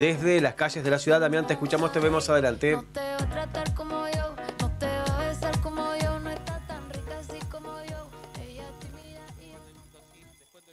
Desde las calles de la ciudad, Damián, te escuchamos, te vemos adelante.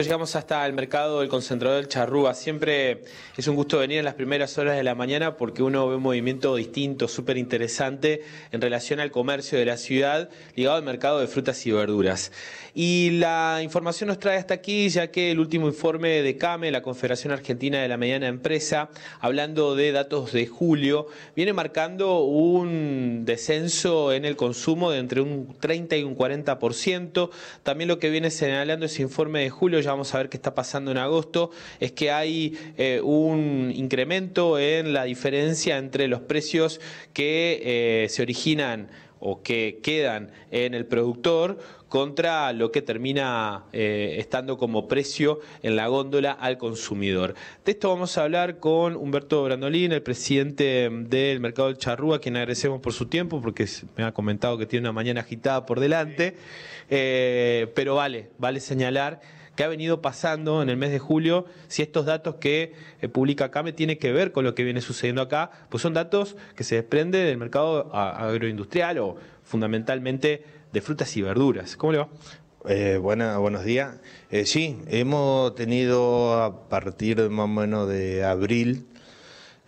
Llegamos hasta el mercado del concentrador del Charrúa. Siempre es un gusto venir en las primeras horas de la mañana porque uno ve un movimiento distinto, súper interesante en relación al comercio de la ciudad ligado al mercado de frutas y verduras. Y la información nos trae hasta aquí, ya que el último informe de CAME, la Confederación Argentina de la Mediana Empresa, hablando de datos de julio, viene marcando un descenso en el consumo de entre un 30 y un 40%. También lo que viene señalando ese informe de julio ya vamos a ver qué está pasando en agosto, es que hay eh, un incremento en la diferencia entre los precios que eh, se originan o que quedan en el productor contra lo que termina eh, estando como precio en la góndola al consumidor. De esto vamos a hablar con Humberto Brandolín, el presidente del mercado del Charrúa, a quien agradecemos por su tiempo, porque me ha comentado que tiene una mañana agitada por delante, pero vale, vale señalar qué ha venido pasando en el mes de julio, si estos datos que eh, publica publica CAME tiene que ver con lo que viene sucediendo acá, pues son datos que se desprende del mercado agroindustrial o fundamentalmente de frutas y verduras. ¿Cómo le va? Eh, buenos días. Eh, sí, hemos tenido a partir de más o menos de abril,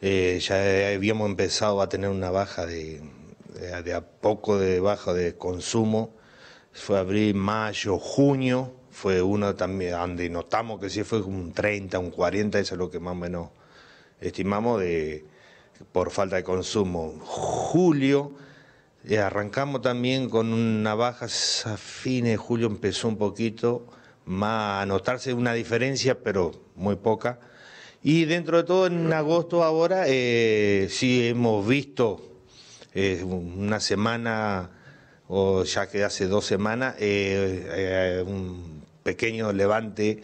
ya habíamos empezado a tener una baja de, de, a poco de baja de consumo. Fue abril, mayo, junio fue uno también donde notamos que sí fue un 30, un 40, eso es lo que más o menos estimamos de, por falta de consumo. Julio, eh, arrancamos también con una baja, a fines de julio empezó un poquito más a notarse una diferencia, pero muy poca. Y dentro de todo, en agosto ahora eh, sí hemos visto eh, una semana, o ya que hace dos semanas, un pequeño levante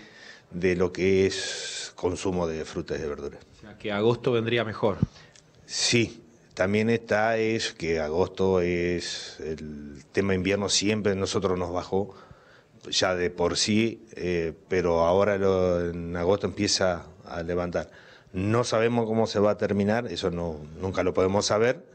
de lo que es consumo de frutas y de verduras. O sea, que agosto vendría mejor. Sí, también está es que agosto es el tema invierno siempre nosotros nos bajó ya de por sí, eh, pero ahora en agosto empieza a levantar. No sabemos cómo se va a terminar, eso no nunca lo podemos saber,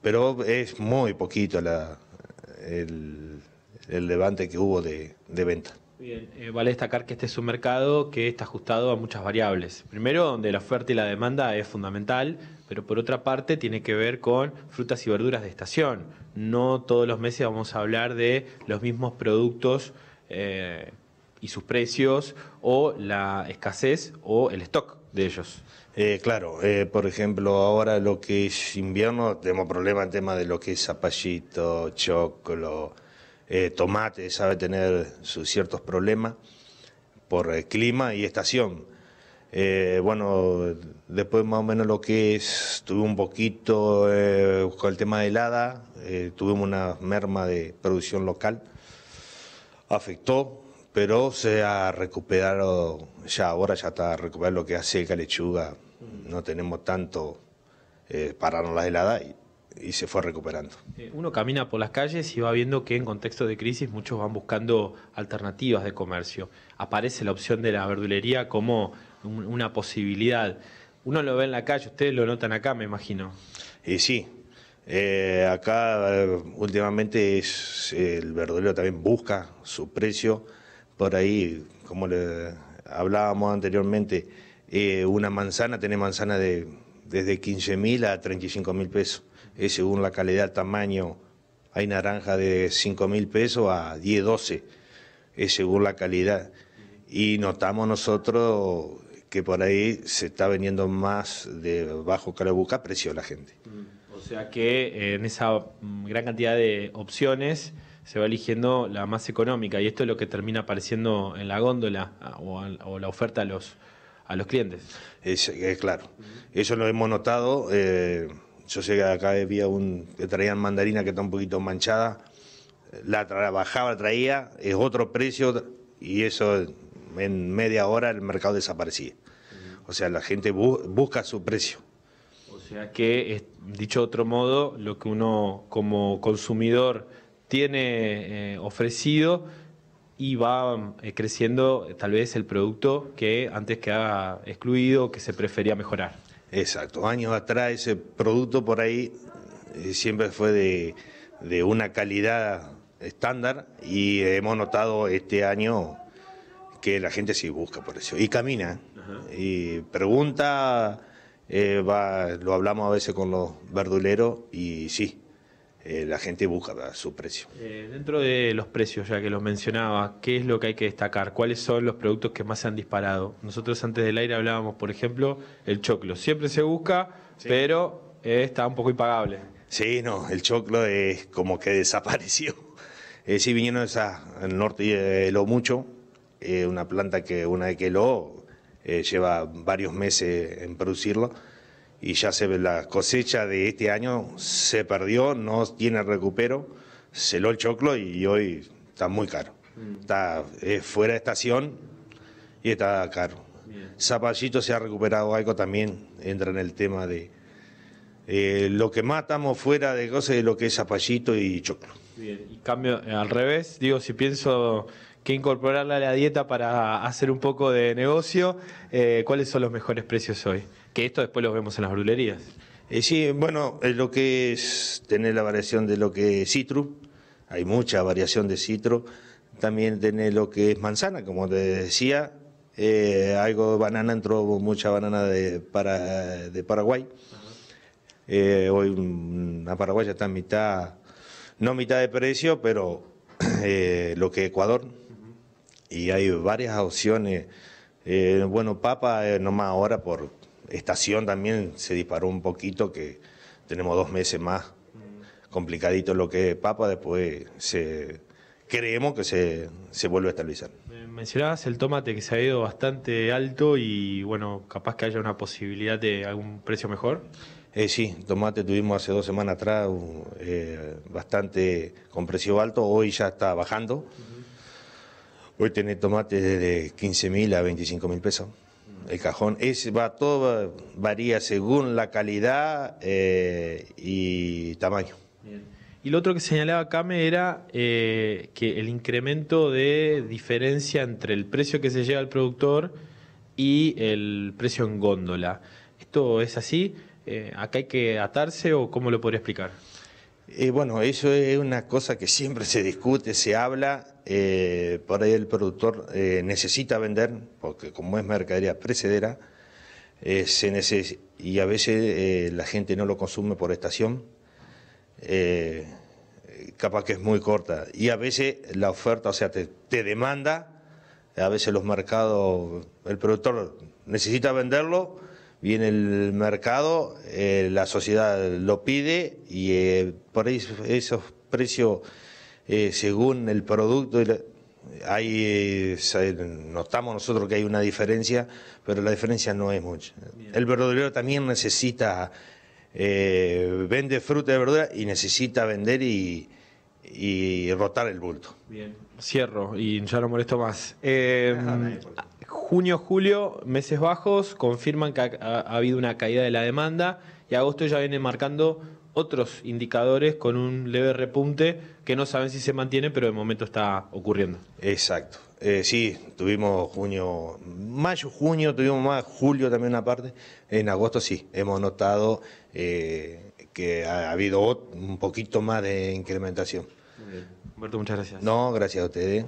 pero es muy poquito el, levante que hubo de, de venta. Bien, eh, vale destacar que este es un mercado que está ajustado a muchas variables. Primero, donde la oferta y la demanda es fundamental, pero por otra parte tiene que ver con frutas y verduras de estación. No todos los meses vamos a hablar de los mismos productos eh, y sus precios o la escasez o el stock de ellos. Eh, claro, por ejemplo, ahora lo que es invierno, tenemos problemas en tema de lo que es zapallito, choclo, eh, tomate sabe tener sus ciertos problemas por eh, clima y estación. Eh, bueno, después más o menos lo que es, tuve un poquito con el tema de helada, tuvimos una merma de producción local, afectó, pero se ha recuperado, ya ahora ya está recuperado lo que hace la lechuga, mm. no tenemos tanto, pararnos las heladas y y se fue recuperando. Eh, uno camina por las calles y va viendo que en contexto de crisis muchos van buscando alternativas de comercio. Aparece la opción de la verdulería como una posibilidad. Uno lo ve en la calle, ustedes lo notan acá, me imagino. Y sí, eh, acá eh, últimamente es, el verdulero también busca su precio. Por ahí, como le hablábamos anteriormente, una manzana, tiene manzana de desde 15 mil a 35 mil pesos. Es según la calidad, tamaño. Hay naranja de 5 mil pesos a 10, 12. Es según la calidad. Y notamos nosotros que por ahí se está vendiendo más de bajo carabuca, busca precio la gente. O sea que eh, en esa mm, gran cantidad de opciones se va eligiendo la más económica y esto es lo que termina apareciendo en la góndola ah, o la oferta a los, a los clientes. Es, claro, eso lo hemos notado. Eh, yo sé que acá había un que traían mandarina que está un poquito manchada, la trabajaba, traía, es otro precio y eso en media hora el mercado desaparecía. O sea, la gente busca su precio. O sea que, dicho de otro modo, lo que uno como consumidor tiene eh, ofrecido, y va eh, creciendo eh, tal vez el producto que antes quedaba excluido, que se prefería mejorar. Exacto, años atrás ese producto por ahí eh, siempre fue de, una calidad estándar y hemos notado este año que la gente sí busca por eso y camina y pregunta, va, lo hablamos a veces con los verduleros y sí, eh, la gente busca su precio. Eh, dentro de los precios, ya que los mencionaba, ¿qué es lo que hay que destacar? ¿Cuáles son los productos que más se han disparado? Nosotros antes del aire hablábamos, por ejemplo, el choclo. Siempre se busca, pero eh, está un poco impagable. Sí, no, el choclo es como que desapareció. sí, vinieron esa norte de lo mucho, una planta que una vez que lo lleva varios meses en producirlo y ya se ve la cosecha de este año se perdió, no tiene recupero, se lo el choclo y hoy está muy caro. Mm. Está fuera de estación y está caro. Zapallito se ha recuperado algo también, entra en el tema de eh, lo que matamos fuera de cosas de lo que es zapallito y choclo. Bien, y cambio eh, al revés, digo, si pienso que incorporarla a la dieta para hacer un poco de negocio, eh, ¿cuáles son los mejores precios hoy? Que esto después lo vemos en las brulerías. Eh, sí, bueno, eh, lo que es tener la variación de lo que es citru, hay mucha variación de citro... también tener lo que es manzana, como te decía, algo de banana, entró mucha banana de, de Paraguay. hoy Paraguay ya está en mitad, no mitad de precio, pero lo que Ecuador, y hay varias opciones. Eh, bueno, Papa, eh, nomás ahora por estación también se disparó un poquito, que tenemos dos meses más complicadito lo que es Papa, después se, creemos que se, se vuelve a estabilizar. Mencionabas el tomate que se ha ido bastante alto y bueno, capaz que haya una posibilidad de algún precio mejor. Eh, sí, tomate tuvimos hace dos semanas atrás eh, bastante con precio alto, hoy ya está bajando. Hoy tenés tomates de 15.000 mil a 25 mil pesos. El cajón es, va todo varía según la calidad eh, y tamaño. Y lo otro que señalaba Kame era eh, que el incremento de diferencia entre el precio que se lleva al productor y el precio en góndola. ¿Esto es así? Eh, ¿Acá hay que atarse o cómo lo podría explicar? bueno, eso es una cosa que siempre se discute, se habla, eh, por ahí el productor eh, necesita vender, porque como es mercadería precedera, eh, se y a veces la gente no lo consume por estación, capaz que es muy corta, y a veces la oferta, o sea, te, te demanda, a veces los mercados, el productor necesita venderlo, viene el mercado, eh, la sociedad lo pide y eh, por ahí esos precios, eh, según el producto, hay, notamos nosotros que hay una diferencia, pero la diferencia no es mucha. El verdurero también necesita, vende fruta de verdura y necesita vender y, rotar el bulto. Bien, cierro y ya no molesto más junio, julio, meses bajos, confirman que ha, habido una caída de la demanda y agosto ya viene marcando otros indicadores con un leve repunte que no saben si se mantiene, pero de momento está ocurriendo. Exacto. Eh, sí, tuvimos junio, mayo, junio, tuvimos más julio también una parte. En agosto sí, hemos notado eh, que ha habido un poquito más de incrementación. Humberto, muchas gracias. No, gracias a ustedes.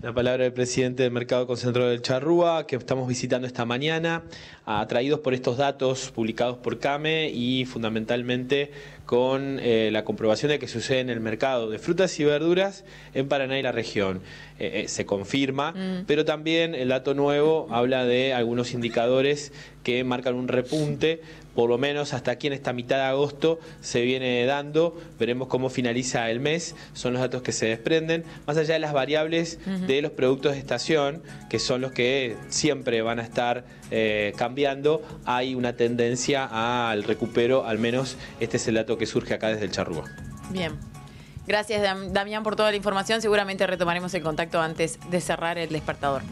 La palabra del presidente del Mercado Concentrado del Charrúa, que estamos visitando esta mañana, atraídos por estos datos publicados por CAME y fundamentalmente con eh, la comprobación de que sucede en el mercado de frutas y verduras en Paraná y la región. Eh, eh, se confirma, mm. pero también el dato nuevo habla de algunos indicadores que marcan un repunte, por lo menos hasta aquí en esta mitad de agosto se viene dando, veremos cómo finaliza el mes, son los datos que se desprenden, más allá de las variables de los productos de estación, que son los que siempre van a estar cambiando, hay una tendencia al recupero, al menos este es el dato que surge acá desde el Charrúa. Bien. Gracias, Damián, por toda la información. Seguramente retomaremos el contacto antes de cerrar el despertador.